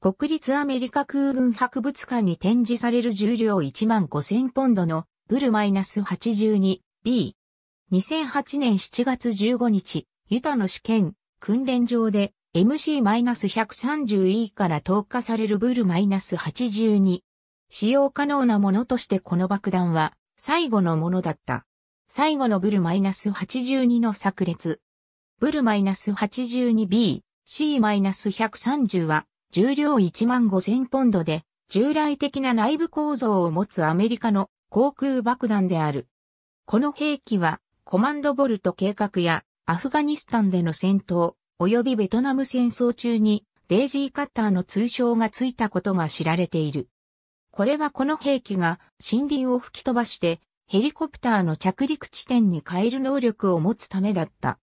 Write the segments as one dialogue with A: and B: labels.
A: 国立アメリカ空軍博物館に展示される重量1万5000ポンドのブル -82B。2008年7月15日、ユタの試験、訓練場で MC-130E から投下されるブル -82。使用可能なものとしてこの爆弾は最後のものだった。最後のブル -82 の炸裂。ブル -82B、C-130 は重量1万5000ポンドで、従来的な内部構造を持つアメリカの航空爆弾である。この兵器は、コマンドボルト計画や、アフガニスタンでの戦闘、及びベトナム戦争中に、デイジーカッターの通称がついたことが知られている。これはこの兵器が森林を吹き飛ばして、ヘリコプターの着陸地点に変える能力を持つためだった。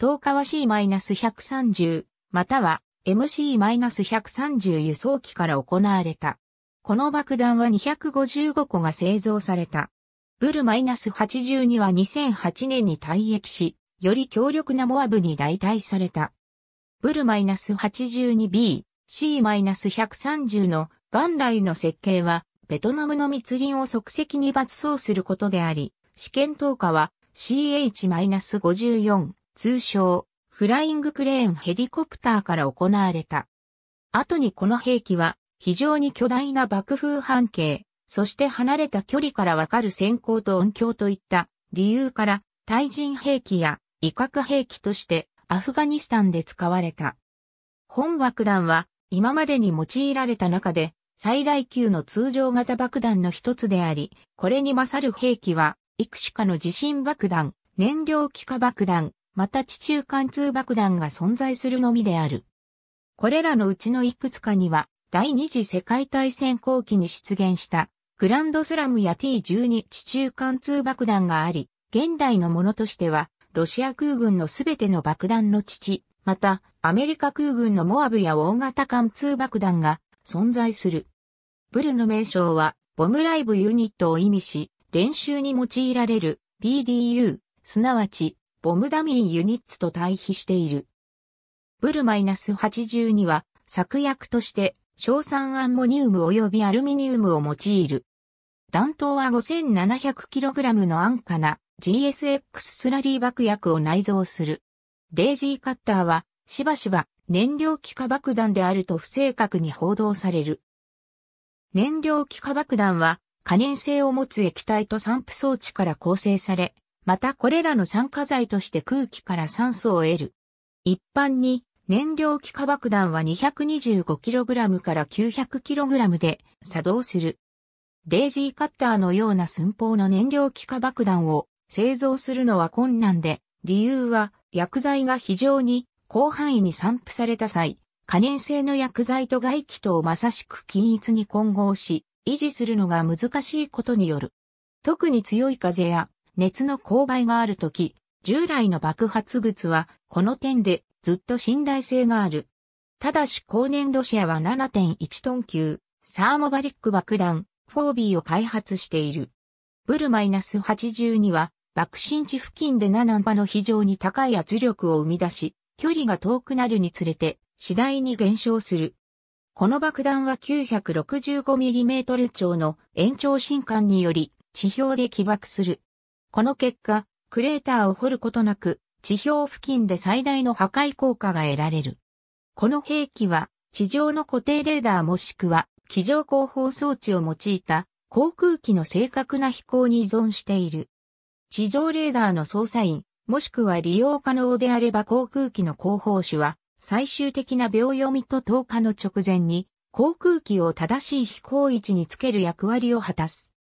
A: 10日は C-130、または MC-130 輸送機から行われた。この爆弾は255個が製造された。ブル -82 は2008年に退役し、より強力なモアブに代替された。ブル -82B、C-130 の元来の設計は、ベトナムの密林を即席に抜走することであり、試験投下は CH-54、通称フライングクレーンヘリコプターから行われた。後にこの兵器は非常に巨大な爆風半径、そして離れた距離からわかる閃光と音響といった理由から対人兵器や威嚇兵器としてアフガニスタンで使われた。本爆弾は今までに用いられた中で最大級の通常型爆弾の一つであり、これに勝る兵器は、いくしかの地震爆弾、燃料気化爆弾、また地中貫通爆弾が存在するのみである。これらのうちのいくつかには、第二次世界大戦後期に出現した、グランドスラムや T12 地中貫通爆弾があり、現代のものとしては、ロシア空軍のすべての爆弾の父、また、アメリカ空軍のモアブや大型貫通爆弾が存在する。ブルの名称は、ボムライブユニットを意味し、練習に用いられる BDU、すなわちボムダミーユニッツと対比している。ブル -82 は作薬として硝酸アンモニウム及びアルミニウムを用いる。弾頭は 5700kg の安価な GSX スラリー爆薬を内蔵する。デイジーカッターはしばしば燃料気化爆弾であると不正確に報道される。燃料気化爆弾は可燃性を持つ液体と散布装置から構成され、またこれらの酸化剤として空気から酸素を得る。一般に燃料気化爆弾は 225kg から 900kg で作動する。デイジーカッターのような寸法の燃料気化爆弾を製造するのは困難で、理由は薬剤が非常に広範囲に散布された際、可燃性の薬剤と外気とをまさしく均一に混合し、維持するのが難しいことによる。特に強い風や熱の勾配があるとき、従来の爆発物はこの点でずっと信頼性がある。ただし後年ロシアは7.1トン級サーモバリック爆弾フォービーを開発している。ブルマイナス82は爆心地付近で7波の非常に高い圧力を生み出し、距離が遠くなるにつれて次第に減少する。この爆弾は 965mm 超の延長進管により地表で起爆する。この結果、クレーターを掘ることなく、地表付近で最大の破壊効果が得られる。この兵器は、地上の固定レーダーもしくは、機上広報装置を用いた航空機の正確な飛行に依存している。地上レーダーの操作員、もしくは利用可能であれば航空機の広報手は、最終的な秒読みと投下の直前に、航空機を正しい飛行位置につける役割を果たす。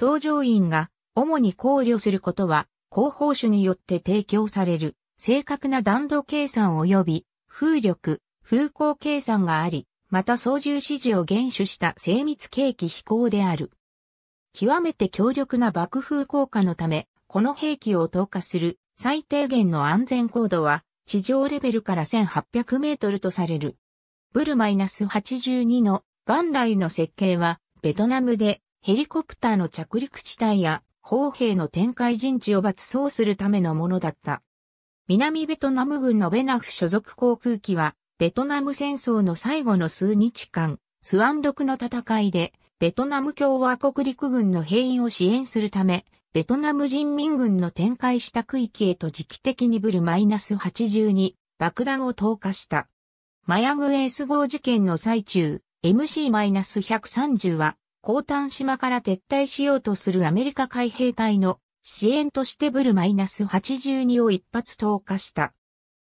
A: 搭乗員が主に考慮することは、広報種によって提供される、正確な弾道計算及び、風力、風向計算があり、また操縦指示を厳守した精密計器飛行である。極めて強力な爆風効果のため、この兵器を投下する最低限の安全高度は、地上レベルから1800メートルとされる。ブル -82 の元来の設計は、ベトナムでヘリコプターの着陸地帯や砲兵の展開陣地を罰走するためのものだった。南ベトナム軍のベナフ所属航空機は、ベトナム戦争の最後の数日間、スワンドクの戦いで、ベトナム共和国陸軍の兵員を支援するため、ベトナム人民軍の展開した区域へと時期的にブルマイナス8 2爆弾を投下した。マヤグエース号事件の最中、MC-130 は高端島から撤退しようとするアメリカ海兵隊の支援としてブルマイナス82を一発投下した。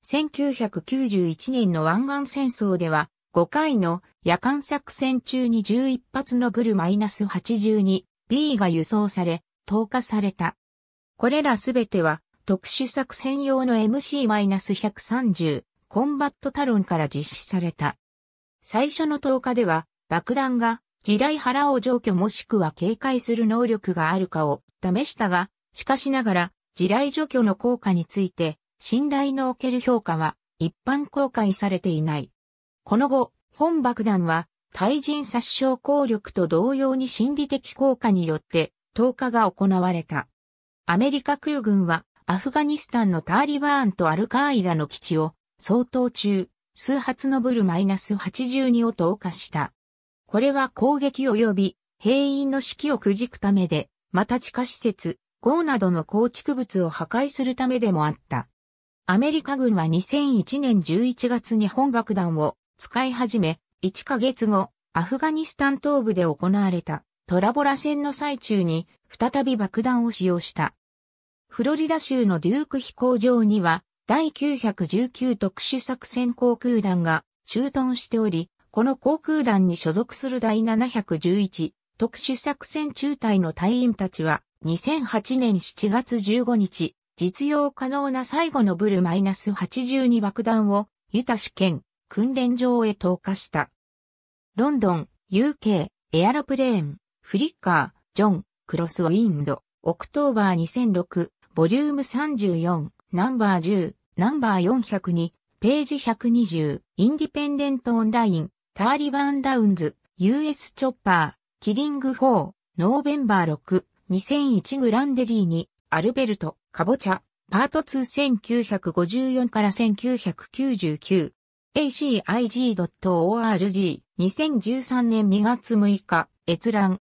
A: 1991年の湾岸戦争では、5回の夜間作戦中に11発のブルマイナス 82B が輸送され、投下された。これらすべては特殊作戦用の MC-130 コンバットタロンから実施された。最初の投下では爆弾が地雷原を除去もしくは警戒する能力があるかを試したが、しかしながら、地雷除去の効果について、信頼のおける評価は一般公開されていない。この後、本爆弾は、対人殺傷効力と同様に心理的効果によって投下が行われた。アメリカ空軍はアフガニスタンのタリバーンとアルカーイラの基地を相当中数発のブル -82 を投下した。これは攻撃及び兵員の士気をくじくためで、また地下施設、号などの構築物を破壊するためでもあった。アメリカ軍は2001年11月に本爆弾を使い始め、1ヶ月後、アフガニスタン東部で行われたトラボラ戦の最中に再び爆弾を使用した。フロリダ州のデューク飛行場には第919特殊作戦航空団が駐屯しており、この航空団に所属する第711特殊作戦中隊の隊員たちは2008年7月15日、実用可能な最後のブル -82 爆弾をユタ試験訓練場へ投下した。ロンドン、UK、エアロプレーン、フリッカー、ジョン、クロスウィンド、オクトーバー2006、ボリューム34、ナンバー10、ナンバー402、ページ120、インディペンデントオンライン、ターリバンダウンズ、US チョッパー、キリング4、ノーベンバー6、2001グランデリーに、アルベルト、カボチャ、パート21954から1999、acig.org、2013年2月6日、閲覧。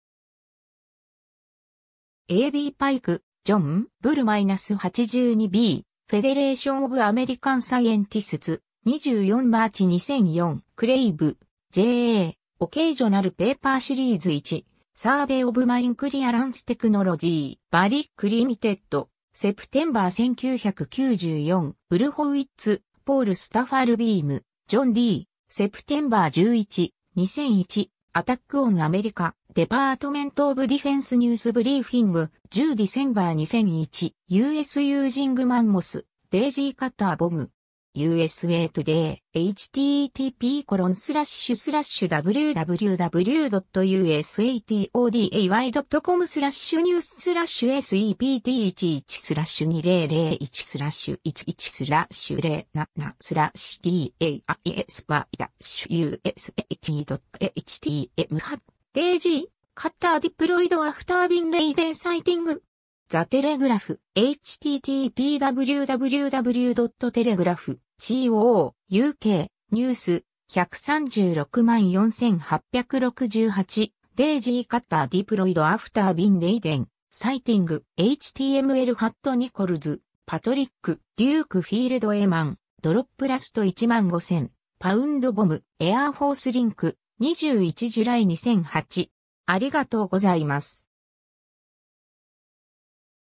A: AB パイク、ジョン、ブル -82B、フェデレーション・オブ・アメリカン・サイエンティスツ、24マーチ2004、クレイブ、JA、オケージョナルペーパーシリーズ1、サーベイオブマインクリアランステクノロジー、バリックリミテッド、セプテンバー1994、ウルホウィッツ、ポール・スタファルビーム、ジョン・ディー、セプテンバー11、2001、アタック・オン・アメリカ、デパートメント・オブ・ディフェンス・ニュース・ブリーフィング、10ディセンバー2001、US・ ユージング・マンモス、デイジー・カッター・ボム、USA Today http コロンスラッシュスラッシュ www.usatoday.com スラッシュニューススラッシュ sept11 スラッシュ2001スラッシュ11スラッシュ07スラッシュ dais バイダッシュ usat.htm ハッテージカッターディプロイドアフタービンレイデンサイティングザテレグラフ http w w w t e l e g r a COO、UK、ニュース、1364868、デイジーカッターディプロイドアフタービンレイデン、サイティング、HTML ハットニコルズ、パトリック、デュークフィールドエマン、ドロップラスト15000、パウンドボム、エアーフォースリンク、21ジュライ2008。ありがとうございます。